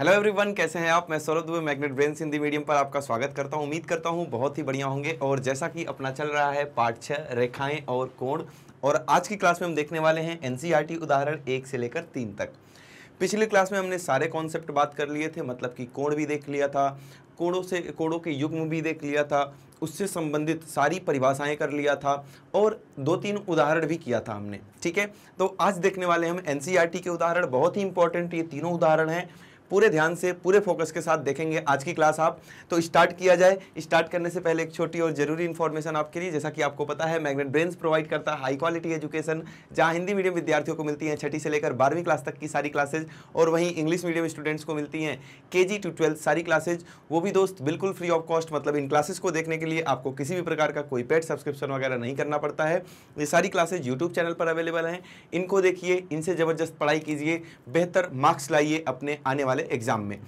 hello everyone कैसे हैं आप मैं Saurabh Dubey magnet brain Hindi medium पर आपका स्वागत करता हूं उम्मीद करता हूं बहुत ही बढ़िया होंगे और जैसा कि अपना चल रहा है पार्ट छः रेखाएं और कोण और आज की क्लास में हम देखने वाले हैं एनसीईआरटी e उदाहरण एक से लेकर तीन तक पिछली क्लास में हमने सारे कॉन्सेप्ट बात कर लिए थे मतलब कि कोण भी देख लिया था कोणों से कोणों के युग्म भी देख लिया था उससे संबंधित सारी परिभाषाएं कर लिया था और दो तीन उदाहरण भी किया था हमने ठीक है तो आज देखने वाले हम एन e के उदाहरण बहुत ही इंपॉर्टेंट ये तीनों उदाहरण हैं पूरे ध्यान से पूरे फोकस के साथ देखेंगे आज की क्लास आप तो स्टार्ट किया जाए स्टार्ट करने से पहले एक छोटी और जरूरी इन्फॉर्मेशन आपके लिए जैसा कि आपको पता है मैग्नेट ब्रेन्स प्रोवाइड करता है हाई क्वालिटी एजुकेशन जहाँ हिंदी मीडियम विद्यार्थियों को मिलती हैं छठी से लेकर बारहवीं क्लास तक की सारी क्लासेज और वहीं इंग्लिश मीडियम स्टूडेंट्स को मिलती हैं के जी टू ट्वेल्थ सारी क्लासेज वो भी दोस्त बिल्कुल फ्री ऑफ कॉस्ट मतलब इन क्लासेस को देखने के लिए आपको किसी भी प्रकार का कोई पेड सब्सक्रिप्शन वगैरह नहीं करना पड़ता है ये सारी क्लासेज यूट्यूब चैनल पर अवेलेबल हैं इनको देखिए इनसे ज़बरदस्त पढ़ाई कीजिए बेहतर मार्क्स लाइए अपने आने वाले वाले एग्जाम में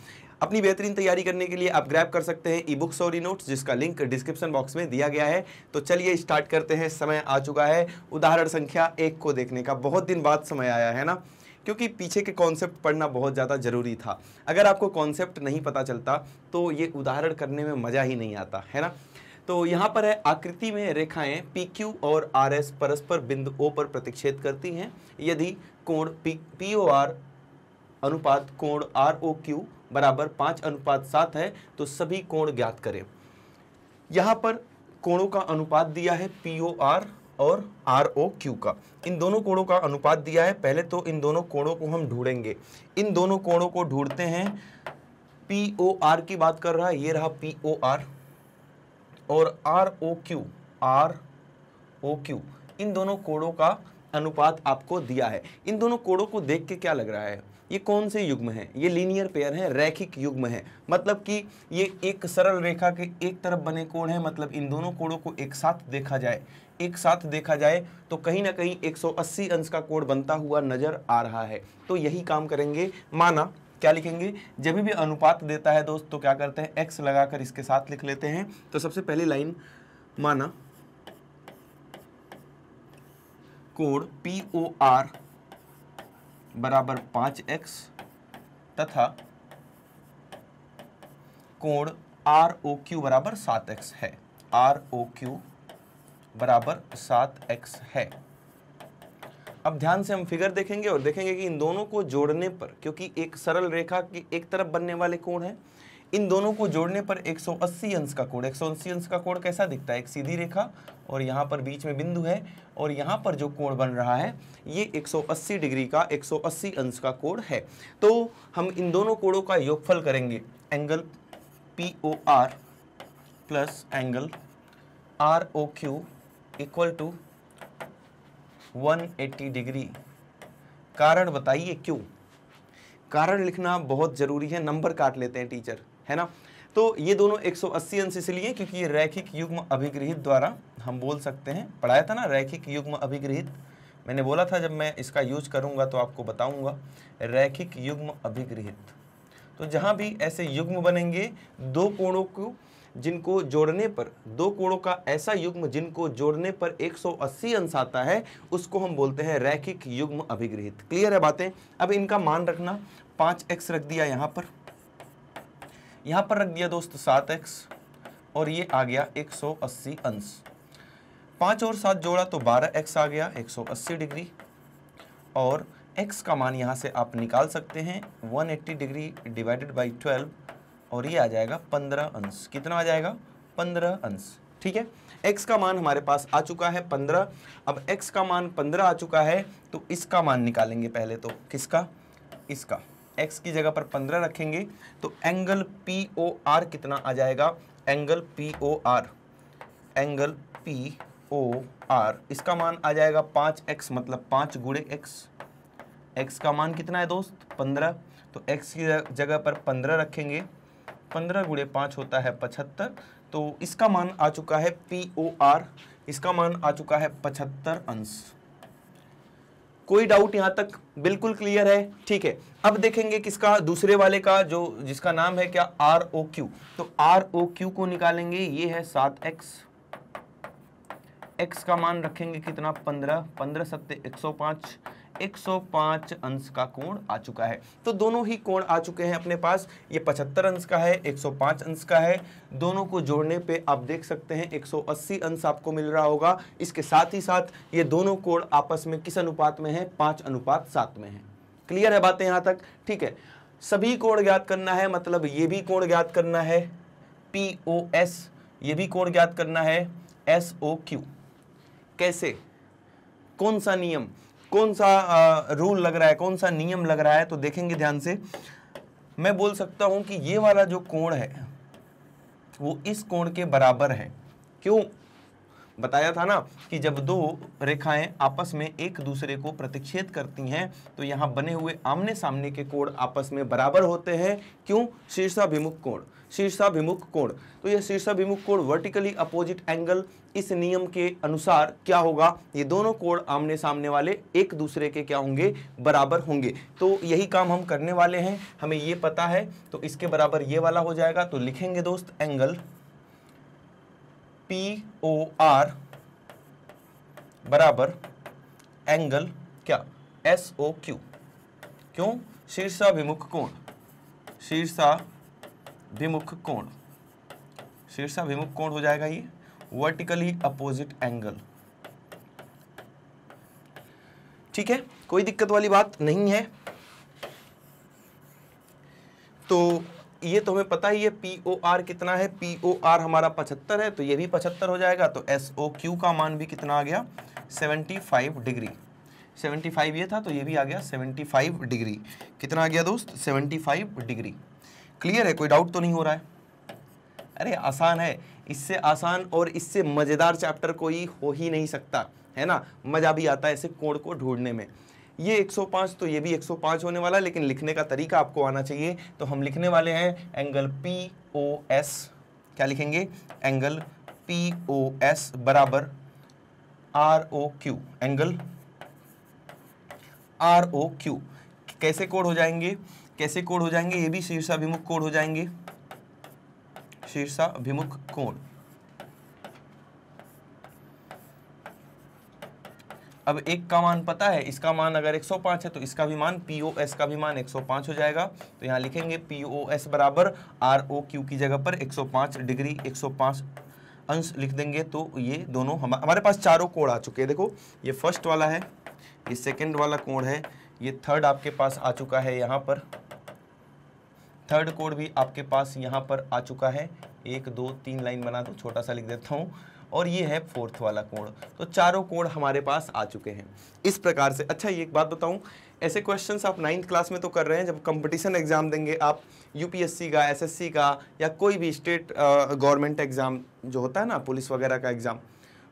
अपनी बेहतरीन तैयारी करने के लिए आप ग्रैब कर सकते हैं ई बुक्स और ई नोट्स जिसका लिंक डिस्क्रिप्शन बॉक्स में दिया गया है तो चलिए स्टार्ट करते हैं समय आ चुका है उदाहरण संख्या एक को देखने का बहुत दिन बाद समय आया है ना क्योंकि पीछे के कॉन्सेप्ट पढ़ना बहुत ज़्यादा ज़रूरी था अगर आपको कॉन्सेप्ट नहीं पता चलता तो ये उदाहरण करने में मज़ा ही नहीं आता है ना तो यहाँ पर है आकृति में रेखाएं क्यू और आर एस परस्पर बिंदु ओ पर प्रतिक्षेद करती हैं यदि कोण पी पी ओ आर अनुपात कोण आर ओ क्यू बराबर पाँच अनुपात सात है तो सभी कोण ज्ञात करें यहाँ पर कोणों का अनुपात दिया है पी ओ आर और आर ओ क्यू का इन दोनों कोणों का अनुपात दिया है पहले तो इन दोनों कोणों को हम ढूंढेंगे इन दोनों कोणों को ढूंढते हैं पी ओ आर की बात कर रहा है ये रहा पी ओ आर और R O Q R O Q इन दोनों कोणों का अनुपात आपको दिया है इन दोनों कोणों को देख के क्या लग रहा है ये कौन से युग्म है ये लीनियर पेयर है रैखिक युग्म है मतलब कि ये एक सरल रेखा के एक तरफ बने कोण है मतलब इन दोनों कोणों को एक साथ देखा जाए एक साथ देखा जाए तो कहीं ना कहीं 180 अंश का कोण बनता हुआ नजर आ रहा है तो यही काम करेंगे माना क्या लिखेंगे जब भी अनुपात देता है दोस्त तो क्या करते हैं एक्स लगाकर इसके साथ लिख लेते हैं तो सबसे पहली लाइन माना कोड पी ओ आर बराबर पांच एक्स तथा कोण आर ओ क्यू बराबर सात एक्स है आर ओ क्यू बराबर सात एक्स है अब ध्यान से हम फिगर देखेंगे और देखेंगे कि इन दोनों को जोड़ने पर क्योंकि एक सरल रेखा की एक तरफ बनने वाले कोण है इन दोनों को जोड़ने पर 180 अंश का कोण 180 अंश का कोण कैसा दिखता है एक सीधी रेखा और यहाँ पर बीच में बिंदु है और यहाँ पर जो कोण बन रहा है ये 180 डिग्री का 180 अंश का कोण है तो हम इन दोनों कोणों का योगफल करेंगे angle P O R plus angle R O Q equal to 180 degree कारण बताइए क्यों कारण लिखना बहुत ज़रूरी है नंबर काट लेते हैं टीचर है ना तो ये दोनों 180 अंश इसलिए क्योंकि ये रैखिक युग्म अभिग्रहित द्वारा हम बोल सकते हैं पढ़ाया था ना रैखिक युग्म अभिग्रहित मैंने बोला था जब मैं इसका यूज करूंगा तो आपको बताऊंगा रैखिक युग्म अभिग्रहित तो जहाँ भी ऐसे युग्म बनेंगे दो कोणों को जिनको जोड़ने पर दो कोणों का ऐसा युग्म जिनको जोड़ने पर 180 अंश आता है उसको हम बोलते हैं रैखिक युग्म अभिग्रहित क्लियर है बातें अब इनका मान रखना पाँच एक्स रख दिया यहाँ पर यहाँ पर रख दिया दोस्त सात एक्स और ये आ गया 180 अंश पाँच और सात जोड़ा तो एक्स आ गया 180 डिग्री और एक्स का मान यहाँ से आप निकाल सकते हैं 180 डिग्री डिवाइडेड बाई 12 और ये आ जाएगा 15 अंश कितना आ जाएगा 15 अंश ठीक है x का मान हमारे पास आ चुका है 15 अब x का मान 15 आ चुका है तो इसका मान निकालेंगे पहले तो किसका इसका एक्स की जगह पर पंद्रह रखेंगे तो एंगल पी ओ आर कितना आ जाएगा angle P O R angle P O R इसका मान आ जाएगा पाँच एक्स मतलब पाँच गुड़े एक्स एक्स का मान कितना है दोस्त पंद्रह तो एक्स की जगह पर पंद्रह रखेंगे पंद्रह गुड़े पाँच होता है पचहत्तर तो इसका मान आ चुका है पी ओ आर इसका मान आ चुका है पचहत्तर अंश कोई डाउट यहां तक बिल्कुल क्लियर है ठीक है अब देखेंगे किसका दूसरे वाले का जो जिसका नाम है क्या आर ओ क्यू तो आर ओ क्यू को निकालेंगे ये है सात एक्स एक्स का मान रखेंगे कितना पंद्रह पंद्रह सत्य एक सौ पांच 105 अंश का कोण आ चुका है तो दोनों ही कोण आ चुके हैं अपने पास ये 75 अंश का है 105 अंश का है दोनों को जोड़ने पे आप देख सकते हैं 180 अंश आपको मिल रहा होगा इसके साथ ही साथ ये दोनों कोण आपस में किस अनुपात में है पांच अनुपात सात में है क्लियर है बातें यहां तक ठीक है सभी कोण ज्ञात करना है मतलब ये भी कोण ज्ञात करना है पी ओ एस ये भी कोण ज्ञात करना है एसओ क्यू कैसे कौन सा नियम कौन सा आ, रूल लग रहा है कौन सा नियम लग रहा है तो देखेंगे ध्यान से मैं बोल सकता हूं कि ये वाला जो कोण है वो इस कोण के बराबर है क्यों बताया था ना कि जब दो रेखाएं आपस में एक दूसरे को प्रतिच्छेद करती हैं तो यहाँ बने हुए आमने सामने के कोण आपस में बराबर होते हैं क्यों शीर्षाभिमुख कोण शीर्षाभिमुख कोण तो यह शीर्षाभिमुख कोण वर्टिकली अपोजिट एंगल इस नियम के अनुसार क्या होगा ये दोनों कोण आमने सामने वाले एक दूसरे के क्या होंगे बराबर होंगे तो यही काम हम करने वाले हैं हमें ये पता है तो इसके बराबर ये वाला हो जाएगा तो लिखेंगे दोस्त एंगल पी ओ आर बराबर एंगल क्या एस ओ क्यू क्यों शीर्षाभिमुख कोण शीर्षाभिमुख कोण शीर्षाभिमुख कोण हो जाएगा ये वर्टिकली अपोजिट एंगल ठीक है कोई दिक्कत वाली बात नहीं है तो ये तो हमें पता ही है पी ओ आर कितना है पी ओ आर हमारा पचहत्तर है तो ये भी पचहत्तर हो जाएगा तो एस ओ क्यू का मान भी कितना आ गया seventy five degree seventy five ये था तो ये भी आ गया सेवेंटी फाइव डिग्री कितना आ गया दोस्त सेवेंटी फाइव डिग्री क्लियर है कोई डाउट तो नहीं हो रहा है अरे आसान है इससे आसान और इससे मज़ेदार चैप्टर कोई हो ही नहीं सकता है ना मज़ा भी आता है ऐसे कोण को ढूंढने में ये 105 तो ये भी 105 होने वाला है लेकिन लिखने का तरीका आपको आना चाहिए तो हम लिखने वाले हैं एंगल पी ओ एस क्या लिखेंगे एंगल पी ओ एस बराबर R O Q angle R O Q कैसे कोड हो जाएंगे कैसे कोड हो जाएंगे ये भी शीर्षाभिमुख कोड हो जाएंगे शीर्षाभिमुख कोण अब एक का मान पता है इसका मान अगर 105 है तो इसका भी मान पी का भी मान 105 हो जाएगा तो यहाँ लिखेंगे पी बराबर आर की जगह पर 105 डिग्री 105 अंश लिख देंगे तो ये दोनों हम हमारे पास चारों कोण आ चुके हैं देखो ये फर्स्ट वाला है ये सेकेंड वाला कोण है ये थर्ड आपके पास आ चुका है यहाँ पर थर्ड कोड भी आपके पास यहाँ पर आ चुका है एक दो तीन लाइन बना दो छोटा सा लिख देता हूँ और ये है फोर्थ वाला कोण तो चारों कोण हमारे पास आ चुके हैं इस प्रकार से अच्छा ये एक बात बताऊँ ऐसे क्वेश्चन आप नाइन्थ क्लास में तो कर रहे हैं जब कंपटीशन एग्ज़ाम देंगे आप यूपीएससी का एसएससी का या कोई भी स्टेट गवर्नमेंट एग्ज़ाम जो होता है ना पुलिस वगैरह का एग्ज़ाम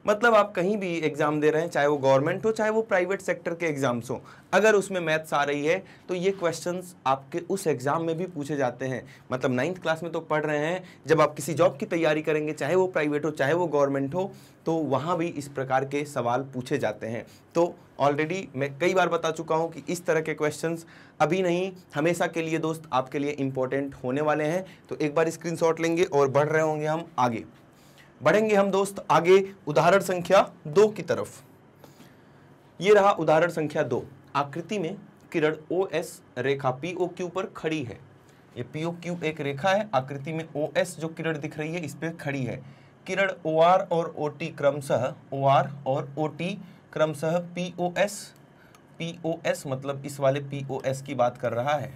मतलब आप कहीं भी एग्ज़ाम दे रहे हैं चाहे वो गवर्नमेंट हो चाहे वो प्राइवेट सेक्टर के एग्ज़ाम्स हो अगर उसमें मैथ्स आ रही है तो ये क्वेश्चन आपके उस एग्ज़ाम में भी पूछे जाते हैं मतलब नाइन्थ क्लास में तो पढ़ रहे हैं जब आप किसी जॉब की तैयारी करेंगे चाहे वो प्राइवेट हो चाहे वो गवर्नमेंट हो तो वहाँ भी इस प्रकार के सवाल पूछे जाते हैं तो ऑलरेडी मैं कई बार बता चुका हूँ कि इस तरह के क्वेश्चन अभी नहीं हमेशा के लिए दोस्त आपके लिए इम्पोर्टेंट होने वाले हैं तो एक बार स्क्रीन लेंगे और बढ़ रहे होंगे हम आगे बढ़ेंगे हम दोस्त आगे उदाहरण संख्या दो की तरफ ये रहा उदाहरण संख्या दो आकृति में किरण ओ एस रेखा पीओ क्यू पर खड़ी है ये पीओ क्यू एक रेखा है आकृति में ओ एस जो किरण दिख रही है इस पर खड़ी है किरण ओ आर और ओ टी क्रमशः ओ आर और ओ टी क्रमशः P O S P O S मतलब इस वाले पी ओ एस की बात कर रहा है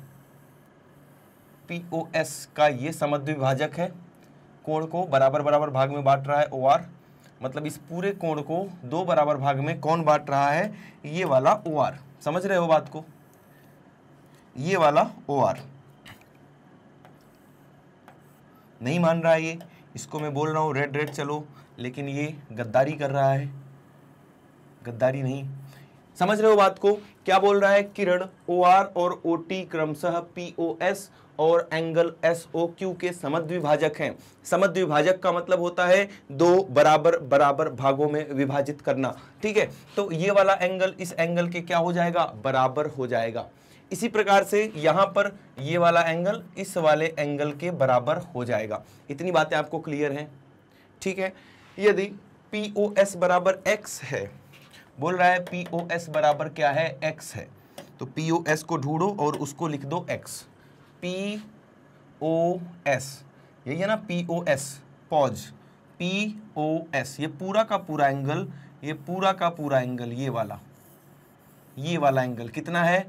पी ओ एस का ये समद्विभाजक है कोण को बराबर बराबर भाग में बांट रहा है ओ आर मतलब इस पूरे कोण को दो बराबर भाग में कौन बांट रहा है ये वाला ओ आर समझ रहे हो बात को ये वाला ओ आर नहीं मान रहा है ये इसको मैं बोल रहा हूँ रेड रेड चलो लेकिन ये गद्दारी कर रहा है गद्दारी नहीं समझ रहे हो बात को क्या बोल रहा है किरण ओ आर और ओ टी क्रमशः पी ओ एस और एंगल एस ओ क्यू के समद्विभाजक हैं समद्विभाजक का मतलब होता है दो बराबर बराबर भागों में विभाजित करना ठीक है तो ये वाला एंगल इस एंगल के क्या हो जाएगा बराबर हो जाएगा इसी प्रकार से यहाँ पर ये वाला एंगल इस वाले एंगल के बराबर हो जाएगा इतनी बातें आपको क्लियर हैं ठीक है यदि पी ओ एस बराबर एक्स है बोल रहा है पी ओ एस बराबर क्या है एक्स है तो पी ओ एस को ढूंढो और उसको लिख दो एक्स पी ओ एस यही है ना P O S pause P O S ये पूरा का पूरा एंगल ये पूरा का पूरा एंगल ये वाला ये वाला एंगल कितना है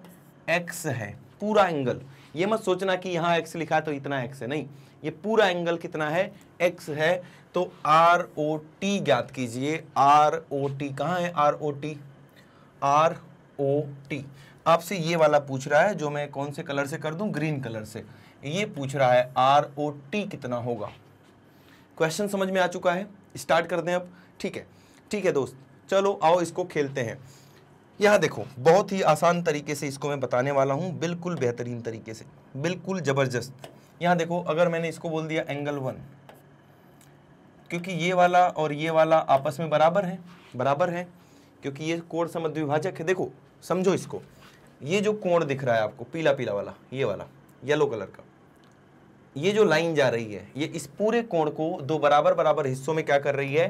एक्स है पूरा एंगल ये मत सोचना कि यहाँ एक्स लिखा है तो इतना एक्स है नहीं ये पूरा एंगल कितना है एक्स है तो आर ओ टी ज्ञात कीजिए आर ओ टी कहाँ है R O T R O T आपसे ये वाला पूछ रहा है जो मैं कौन से कलर से कर दूं ग्रीन कलर से ये पूछ रहा है आर ओ टी कितना होगा क्वेश्चन समझ में आ चुका है स्टार्ट कर दें अब ठीक है ठीक है दोस्त चलो आओ इसको खेलते हैं यहाँ देखो बहुत ही आसान तरीके से इसको मैं बताने वाला हूँ बिल्कुल बेहतरीन तरीके से बिल्कुल ज़बरदस्त यहाँ देखो अगर मैंने इसको बोल दिया एंगल वन क्योंकि ये वाला और ये वाला आपस में बराबर है बराबर है क्योंकि ये कोण समझ विभाजक है देखो समझो इसको ये जो कोण दिख रहा है आपको पीला पीला वाला ये वाला येलो कलर का ये जो लाइन जा रही है ये इस पूरे कोण को दो बराबर बराबर हिस्सों में क्या कर रही है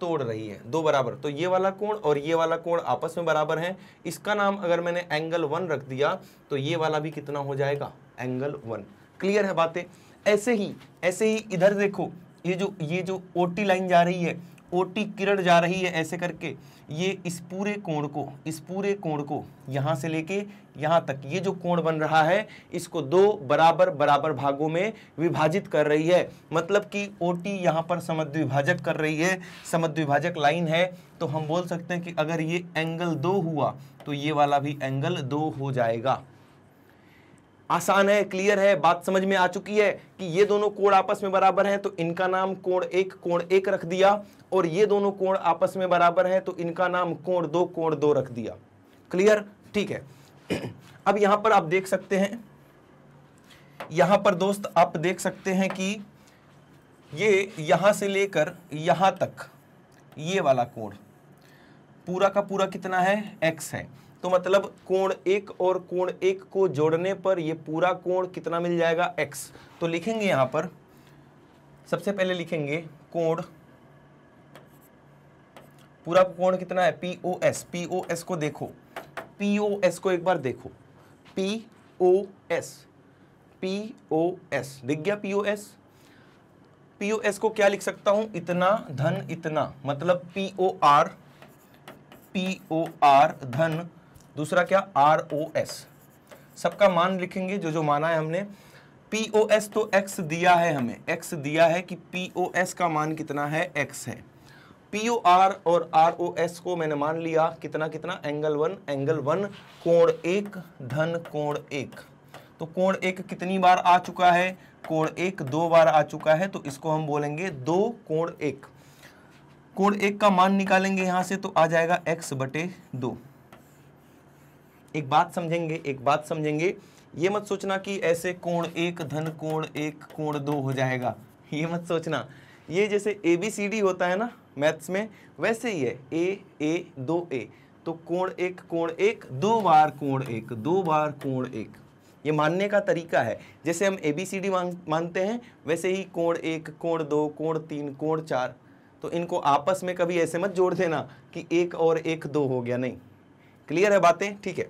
तोड़ रही है दो बराबर तो ये वाला कोण और ये वाला कोण आपस में बराबर है इसका नाम अगर मैंने एंगल वन रख दिया तो ये वाला भी कितना हो जाएगा एंगल वन क्लियर है बातें ऐसे ही ऐसे ही इधर देखो ये जो ये जो ओटी लाइन जा रही है ओटी किरण जा रही है ऐसे करके ये इस पूरे कोण को इस पूरे कोण को यहाँ से लेके यहाँ तक ये जो कोण बन रहा है इसको दो बराबर बराबर भागों में विभाजित कर रही है मतलब कि ओटी यहाँ पर समद्विभाजक कर रही है समद्विभाजक लाइन है तो हम बोल सकते हैं कि अगर ये एंगल दो हुआ तो ये वाला भी एंगल दो हो जाएगा आसान है क्लियर है बात समझ में आ चुकी है कि ये दोनों कोण आपस में बराबर हैं तो इनका नाम कोण एक कोण एक रख दिया और ये दोनों कोण आपस में बराबर हैं तो इनका नाम कोण दो कोण दो रख दिया क्लियर ठीक है अब यहां पर आप देख सकते हैं यहां पर दोस्त आप देख सकते हैं कि ये यहां से लेकर यहां तक ये वाला कोण पूरा का पूरा कितना है एक्स है तो मतलब कोण एक और कोण एक को जोड़ने पर ये पूरा कोण कितना मिल जाएगा एक्स तो लिखेंगे यहां पर सबसे पहले लिखेंगे कोण पूरा कोण कितना है पीओ एस पीओ एस को देखो पीओ एस को एक बार देखो P O S P O S दिख गया पीओ एस पीओ एस को क्या लिख सकता हूं इतना धन इतना मतलब पीओ आर पीओ आर धन दूसरा क्या आर ओ एस सबका मान लिखेंगे जो जो माना है हमने पी ओ एस तो एक्स दिया है हमें एक्स दिया है कि पी ओ एस का मान कितना है एक्स है पी ओ आर और आर ओ एस को मैंने मान लिया कितना कितना एंगल वन एंगल वन कोण एक धन कोण एक तो कोण एक कितनी बार आ चुका है कोण एक दो बार आ चुका है तो इसको हम बोलेंगे दो कोण एक कोण एक का मान निकालेंगे यहाँ से तो आ जाएगा एक्स बटे दो एक बात समझेंगे एक बात समझेंगे ये मत सोचना कि ऐसे कोण एक धन कोण एक कोण दो हो जाएगा ये मत सोचना ये जैसे ए बी सी डी होता है ना मैथ्स में वैसे ही है ए ए दो ए तो कोण एक कोण एक दो बार कोण एक दो बार कोण एक ये मानने का तरीका है जैसे हम ए बी सी डी मानते हैं वैसे ही कोण एक कोण दो कोण तीन कोण चार तो इनको आपस में कभी ऐसे मत जोड़ देना कि एक और एक दो हो गया नहीं क्लियर है बातें ठीक है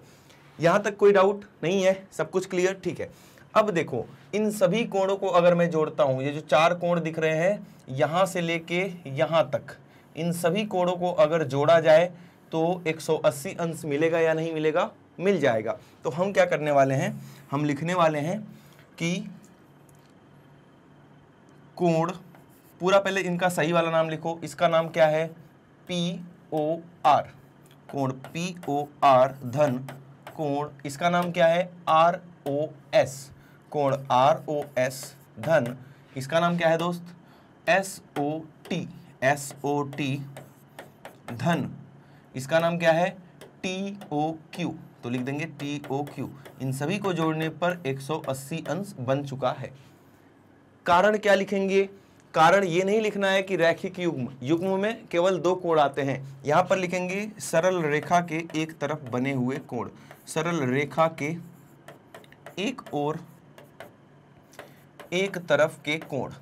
यहां तक कोई डाउट नहीं है सब कुछ क्लियर ठीक है अब देखो इन सभी कोणों को अगर मैं जोड़ता हूं ये जो चार कोण दिख रहे हैं यहां से लेके यहां तक इन सभी कोणों को अगर जोड़ा जाए तो 180 अंश मिलेगा या नहीं मिलेगा मिल जाएगा तो हम क्या करने वाले हैं हम लिखने वाले हैं कि कोण पूरा पहले इनका सही वाला नाम लिखो इसका नाम क्या है पी ओ आर कोण पी ओ आर धन कोण इसका नाम क्या है आर ओ एस कोण आर ओ एस धन इसका नाम क्या है दोस्त S O T S O T धन इसका नाम क्या है टी ओ क्यू तो लिख देंगे टी ओ क्यू इन सभी को जोड़ने पर 180 अंश बन चुका है कारण क्या लिखेंगे कारण ये नहीं लिखना है कि रैखिक युग्म युग्म में केवल दो कोण आते हैं यहाँ पर लिखेंगे सरल रेखा के एक तरफ बने हुए कोण सरल रेखा के एक और एक तरफ के कोण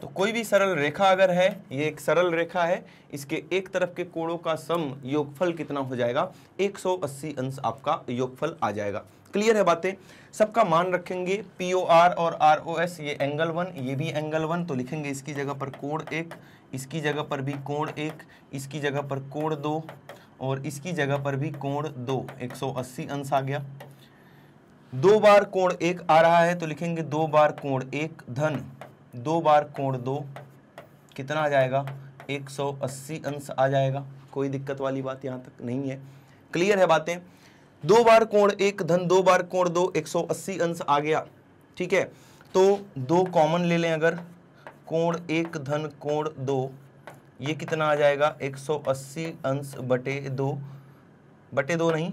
तो कोई भी सरल रेखा अगर है ये एक सरल रेखा है इसके एक तरफ के कोणों का सम योगफल कितना हो जाएगा 180 अंश आपका योगफल आ जाएगा क्लियर है बातें सबका मान रखेंगे पी ओ आर और आर ओ एस ये एंगल वन ये भी एंगल वन तो लिखेंगे इसकी जगह पर कोण एक इसकी जगह पर भी कोण एक इसकी जगह पर कोण दो और इसकी जगह पर भी कोण दो 180 अंश आ गया दो बार कोण एक आ रहा है तो लिखेंगे दो बार कोण एक धन दो बार कोण दो कितना आ जाएगा 180 अंश आ जाएगा कोई दिक्कत वाली बात यहाँ तक नहीं है क्लियर है बातें दो बार कोण एक धन दो बार कोण दो 180 अंश आ गया ठीक है तो दो कॉमन ले लें अगर कोण एक धन कोण दो ये कितना आ जाएगा 180 अंश बटे दो बटे दो नहीं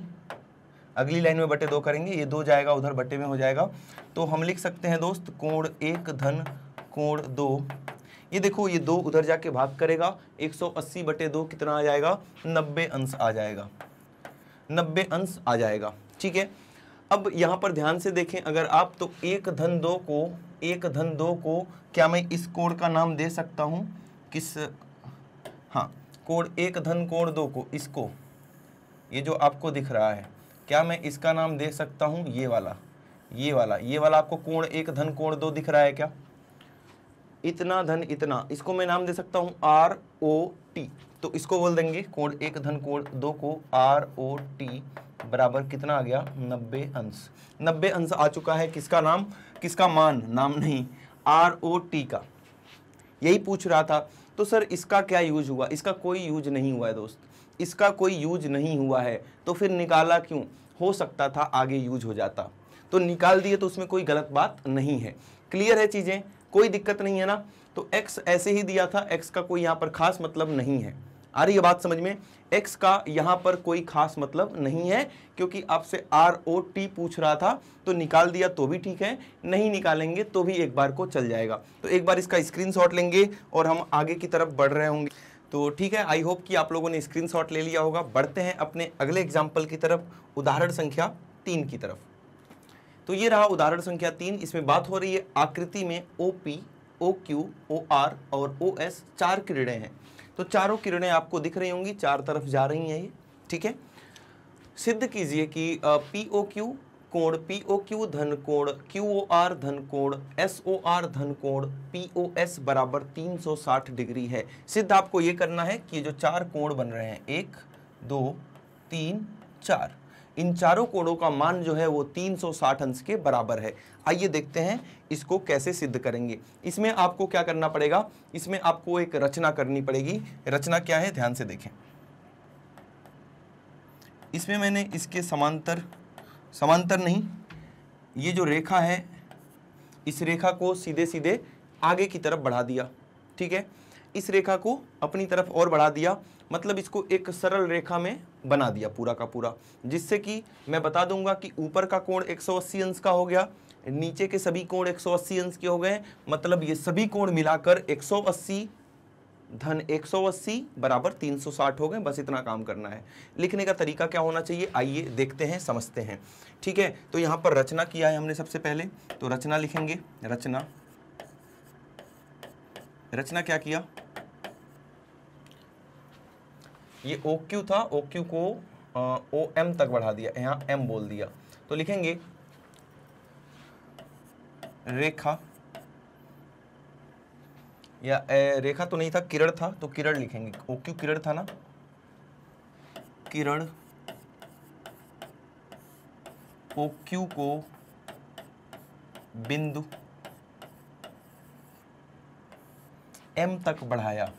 अगली लाइन में बटे दो करेंगे ये दो जाएगा उधर बटे में हो जाएगा तो हम लिख सकते हैं दोस्त कोण एक धन कोण दो ये देखो ये दो उधर जाके भाग करेगा 180 बटे दो कितना आ जाएगा 90 अंश आ जाएगा नब्बे अंश आ जाएगा ठीक है अब यहाँ पर ध्यान से देखें अगर आप तो एक धन दो को एक धन दो को क्या मैं इस कोड का नाम दे सकता हूँ किस हाँ कोड एक धन कोड दो को इसको ये जो आपको दिख रहा है क्या मैं इसका नाम दे सकता हूँ ये वाला ये वाला ये वाला आपको कोण एक धन कोण दो दिख रहा है क्या इतना धन इतना इसको मैं नाम दे सकता हूँ आर ओ टी तो इसको बोल देंगे कोण एक धन कोण दो को आर ओ टी बराबर कितना आ गया नब्बे अंश नब्बे अंश आ चुका है किसका नाम किसका मान नाम नहीं आर ओ टी का यही पूछ रहा था तो सर इसका क्या यूज हुआ इसका कोई यूज नहीं हुआ है दोस्त इसका कोई यूज नहीं हुआ है तो फिर निकाला क्यों हो सकता था आगे यूज हो जाता तो निकाल दिए तो उसमें कोई गलत बात नहीं है क्लियर है चीज़ें कोई दिक्कत नहीं है ना तो एक्स ऐसे ही दिया था एक्स का कोई यहाँ पर खास मतलब नहीं है आ रही है बात समझ में एक्स का यहाँ पर कोई खास मतलब नहीं है क्योंकि आपसे आर ओ टी पूछ रहा था तो निकाल दिया तो भी ठीक है नहीं निकालेंगे तो भी एक बार को चल जाएगा तो एक बार इसका स्क्रीन लेंगे और हम आगे की तरफ बढ़ रहे होंगे तो ठीक है आई होप कि आप लोगों ने स्क्रीनशॉट ले लिया होगा बढ़ते हैं अपने अगले एग्जाम्पल की तरफ उदाहरण संख्या तीन की तरफ तो ये रहा उदाहरण संख्या तीन इसमें बात हो रही है आकृति में O P O Q O R और ओ एस चार किरणें हैं तो चारों किरणें आपको दिख रही होंगी चार तरफ जा रही हैं ये ठीक है सिद्ध कीजिए कि पी ओ क्यू कोण पी ओ क्यू धन कोण क्यू ओ आर धन कोण एस ओ आर धन कोण पी ओ एस बराबर 360 डिग्री है सिद्ध आपको ये करना है कि जो चार कोण बन रहे हैं एक दो तीन चार इन चारों कोणों का मान जो है वो 360 अंश के बराबर है आइए देखते हैं इसको कैसे सिद्ध करेंगे इसमें आपको क्या करना पड़ेगा इसमें आपको एक रचना करनी पड़ेगी रचना क्या है ध्यान से देखें इसमें मैंने इसके समांतर समांतर नहीं ये जो रेखा है इस रेखा को सीधे सीधे आगे की तरफ बढ़ा दिया ठीक है इस रेखा को अपनी तरफ और बढ़ा दिया मतलब इसको एक सरल रेखा में बना दिया पूरा का पूरा जिससे कि मैं बता दूंगा कि ऊपर का कोण 180 अंश का हो गया नीचे के सभी कोण 180 अंश के हो गए मतलब ये सभी कोण मिलाकर 180 धन 180 बराबर 360 हो गए बस इतना काम करना है लिखने का तरीका क्या होना चाहिए आइए देखते हैं समझते हैं ठीक है तो यहाँ पर रचना किया है हमने सबसे पहले तो रचना लिखेंगे रचना रचना क्या किया ये ओ क्यू था ओ क्यू को ओ एम तक बढ़ा दिया यहां एम बोल दिया तो लिखेंगे रेखा या ए, रेखा तो नहीं था किरण था तो किरण लिखेंगे ओ क्यू किरण था ना किरण ओ क्यू को बिंदु एम तक बढ़ाया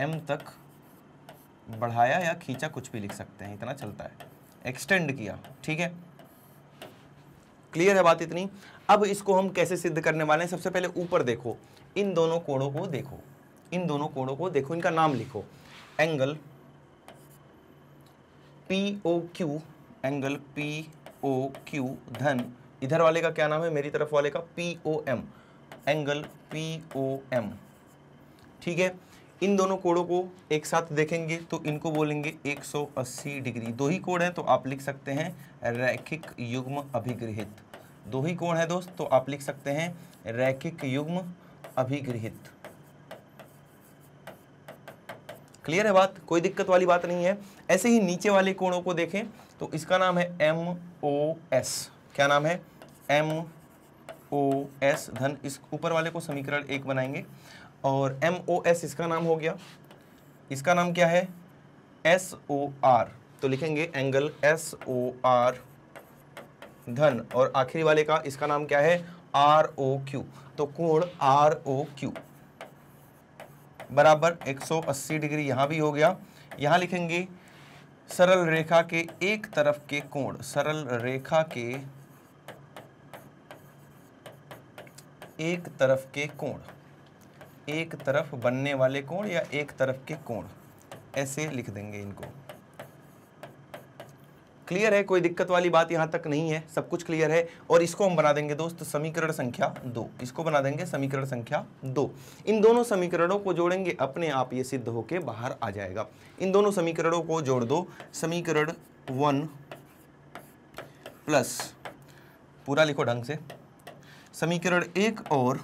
एम तक बढ़ाया या खींचा कुछ भी लिख सकते हैं इतना चलता है एक्सटेंड किया ठीक है क्लियर है बात इतनी अब इसको हम कैसे सिद्ध करने वाले हैं सबसे पहले ऊपर देखो इन दोनों कोणों को देखो इन दोनों कोणों को देखो इनका नाम लिखो angle P O Q angle P O Q धन इधर वाले का क्या नाम है मेरी तरफ वाले का P O M angle P O M ठीक है इन दोनों कोड़ों को एक साथ देखेंगे तो इनको बोलेंगे 180 डिग्री दो ही कोड़ है तो आप लिख सकते हैं रैखिक युग्म अभिगृहित दो ही कोण है दोस्त तो आप लिख सकते हैं रैखिक युग्म अभिगृहित क्लियर है बात कोई दिक्कत वाली बात नहीं है ऐसे ही नीचे वाले कोणों को देखें तो इसका नाम है एम ओ एस क्या नाम है एम ओ एस धन इस ऊपर वाले को समीकरण एक बनाएंगे और एम ओ एस इसका नाम हो गया इसका नाम क्या है एस ओ आर तो लिखेंगे एंगल एस ओ आर धन और आखिरी वाले का इसका नाम क्या है आर ओ क्यू तो कोण आर ओ क्यू बराबर 180 डिग्री यहाँ भी हो गया यहाँ लिखेंगे सरल रेखा के एक तरफ के कोण सरल रेखा के एक तरफ के कोण एक तरफ बनने वाले कोण या एक तरफ के कोण ऐसे लिख देंगे इनको क्लियर है कोई दिक्कत वाली बात यहां तक नहीं है सब कुछ क्लियर है और इसको हम बना देंगे दोस्त समीकरण संख्या दो इसको बना देंगे समीकरण संख्या दो इन दोनों समीकरणों को जोड़ेंगे अपने आप ये सिद्ध होके बाहर आ जाएगा इन दोनों समीकरणों को जोड़ दो समीकरण वन प्लस पूरा लिखो ढंग से समीकरण एक और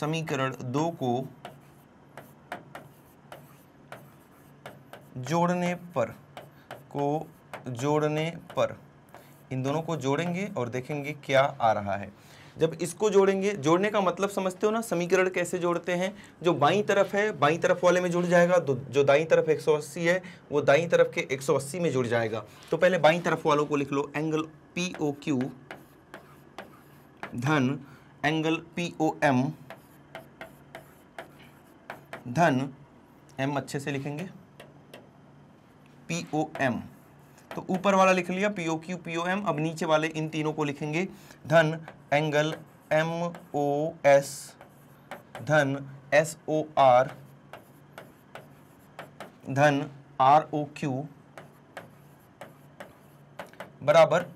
समीकरण दो को जोड़ने पर को जोड़ने पर इन दोनों को जोड़ेंगे और देखेंगे क्या आ रहा है जब इसको जोड़ेंगे जोड़ने का मतलब समझते हो ना समीकरण कैसे जोड़ते हैं जो बाई तरफ है बाई तरफ वाले में जुड़ जाएगा तो जो दाई तरफ 180 है वो दाई तरफ के 180 में जुड़ जाएगा तो पहले बाई तरफ वालों को लिख लो एंगल पी क्यू धन एंगल पी एम धन एम अच्छे से लिखेंगे पी ओ एम तो ऊपर वाला लिख लिया पीओ क्यू पीओ एम अब नीचे वाले इन तीनों को लिखेंगे धन एंगल एम ओ एस धन एस ओ आर धन आर ओ क्यू बराबर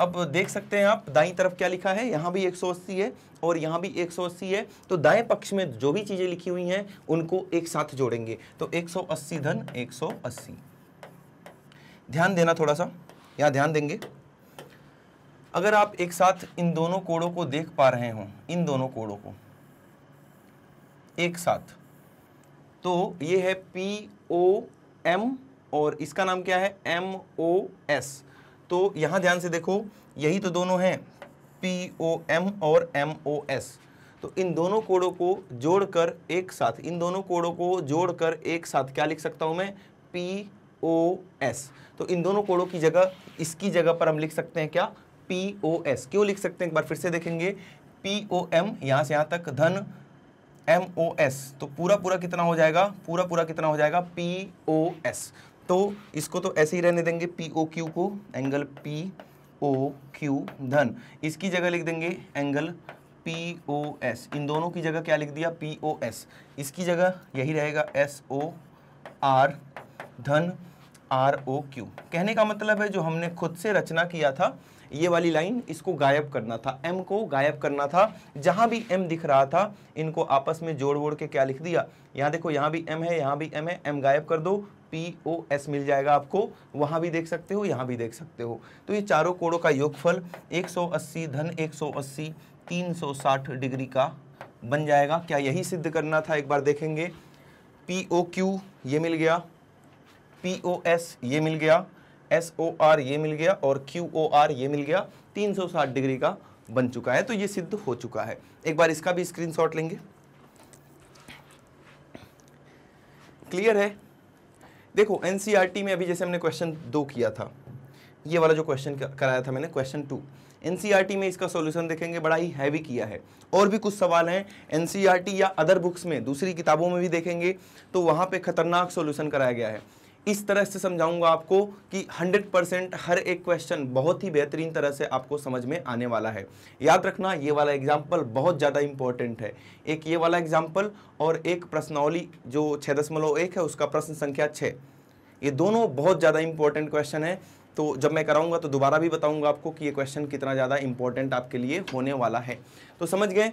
अब देख सकते हैं आप दाई तरफ क्या लिखा है यहां भी एक सौ अस्सी है और यहाँ भी 180 है तो दाएं पक्ष में जो भी चीज़ें लिखी हुई हैं उनको एक साथ जोड़ेंगे तो 180 धन 180 ध्यान देना थोड़ा सा या ध्यान देंगे अगर आप एक साथ इन दोनों कोड़ों को देख पा रहे हो इन दोनों कोड़ों को एक साथ तो ये है पी ओ एम और इसका नाम क्या है एम ओ एस तो यहां ध्यान से देखो यही तो दोनों हैं पी ओ एम और एम ओ एस तो इन दोनों कोडों को जोड़कर एक साथ इन दोनों कोडों को जोड़कर एक साथ क्या लिख सकता हूँ मैं पी ओ एस तो इन दोनों कोडों की जगह इसकी जगह पर हम लिख सकते हैं क्या पी ओ एस क्यों लिख सकते हैं एक बार फिर से देखेंगे पी ओ एम यहाँ से यहाँ तक धन एम ओ एस तो पूरा पूरा कितना हो जाएगा पूरा पूरा कितना हो जाएगा पी ओ एस तो इसको तो ऐसे ही रहने देंगे पी ओ क्यू को एंगल पी ओ क्यू धन इसकी जगह लिख देंगे एंगल पी ओ एस इन दोनों की जगह क्या लिख दिया पी ओ एस इसकी जगह यही रहेगा एस ओ आर धन आर ओ क्यू कहने का मतलब है जो हमने खुद से रचना किया था ये वाली लाइन इसको गायब करना था एम को गायब करना था जहाँ भी एम दिख रहा था इनको आपस में जोड़ वोड़ के क्या लिख दिया यहाँ देखो यहाँ भी एम है यहाँ भी एम है एम गायब कर दो पी ओ एस मिल जाएगा आपको वहाँ भी देख सकते हो यहाँ भी देख सकते हो तो ये चारों कोड़ों का योगफल 180 धन 180 360 डिग्री का बन जाएगा क्या यही सिद्ध करना था एक बार देखेंगे पी ओ क्यू ये मिल गया पी ओ एस ये मिल गया एस ओ आर ये मिल गया और क्यू ओ आर ये मिल गया 360 डिग्री का बन चुका है तो ये सिद्ध हो चुका है एक बार इसका भी स्क्रीनशॉट लेंगे क्लियर है देखो एनसीईआरटी e में अभी जैसे हमने क्वेश्चन दो किया था ये वाला जो क्वेश्चन कराया था मैंने क्वेश्चन टू एनसीईआरटी में इसका सॉल्यूशन देखेंगे बड़ा ही हैवी किया है और भी कुछ सवाल हैं एनसीईआरटी e या अदर बुक्स में दूसरी किताबों में भी देखेंगे तो वहाँ पे खतरनाक सॉल्यूशन कराया गया है इस तरह से समझाऊंगा आपको कि 100 परसेंट हर एक क्वेश्चन बहुत ही बेहतरीन तरह से आपको समझ में आने वाला है याद रखना ये वाला एग्जाम्पल बहुत ज़्यादा इंपॉर्टेंट है एक ये वाला एग्जाम्पल और एक प्रश्नावली जो छः दशमलव एक है उसका प्रश्न संख्या छः ये दोनों बहुत ज़्यादा इंपॉर्टेंट क्वेश्चन है तो जब मैं कराऊंगा तो दोबारा भी बताऊंगा आपको कि ये क्वेश्चन कितना ज़्यादा इंपॉर्टेंट आपके लिए होने वाला है तो समझ गए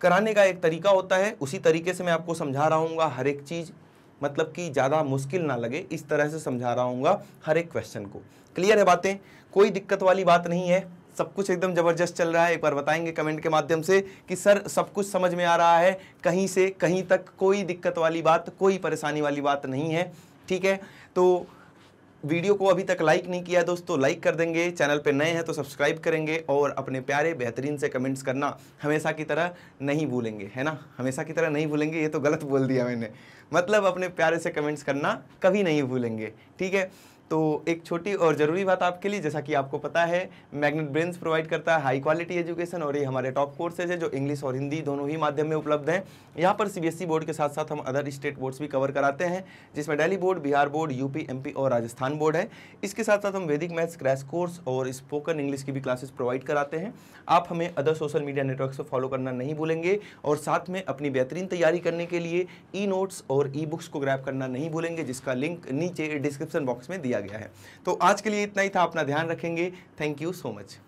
कराने का एक तरीका होता है उसी तरीके से मैं आपको समझा रहा हूँ हर एक चीज़ मतलब कि ज़्यादा मुश्किल ना लगे इस तरह से समझा रहा हूँ हर एक क्वेश्चन को क्लियर है बातें कोई दिक्कत वाली बात नहीं है सब कुछ एकदम ज़बरदस्त चल रहा है एक बार बताएंगे कमेंट के माध्यम से कि सर सब कुछ समझ में आ रहा है कहीं से कहीं तक कोई दिक्कत वाली बात कोई परेशानी वाली बात नहीं है ठीक है तो वीडियो को अभी तक लाइक नहीं किया दोस्तों लाइक कर देंगे चैनल पे नए हैं तो सब्सक्राइब करेंगे और अपने प्यारे बेहतरीन से कमेंट्स करना हमेशा की तरह नहीं भूलेंगे है ना हमेशा की तरह नहीं भूलेंगे ये तो गलत बोल दिया मैंने मतलब अपने प्यारे से कमेंट्स करना कभी नहीं भूलेंगे ठीक है तो एक छोटी और ज़रूरी बात आपके लिए जैसा कि आपको पता है मैग्नेट ब्रेन्स प्रोवाइड करता है हाई क्वालिटी एजुकेशन और ये हमारे टॉप कोर्सेज है जो इंग्लिश और हिंदी दोनों ही माध्यम में उपलब्ध हैं यहाँ पर सीबीएसई बोर्ड e के साथ साथ हम अदर स्टेट बोर्ड्स भी कवर कराते हैं जिसमें Delhi board Bihar board UP P और राजस्थान बोर्ड है इसके साथ साथ हम वैदिक मैथ्स क्रैश कोर्स और स्पोकन इंग्लिश की भी क्लासेस प्रोवाइड कराते हैं आप हमें अदर सोशल मीडिया नेटवर्क से फॉलो करना नहीं भूलेंगे और साथ में अपनी बेहतरीन तैयारी करने के लिए ई नोट्स और ई बुक्स को ग्रैप करना नहीं भूलेंगे जिसका लिंक नीचे डिस्क्रिप्शन बॉक्स में दिया दिया गया है तो आज के लिए इतना ही था अपना ध्यान रखेंगे थैंक यू सो मच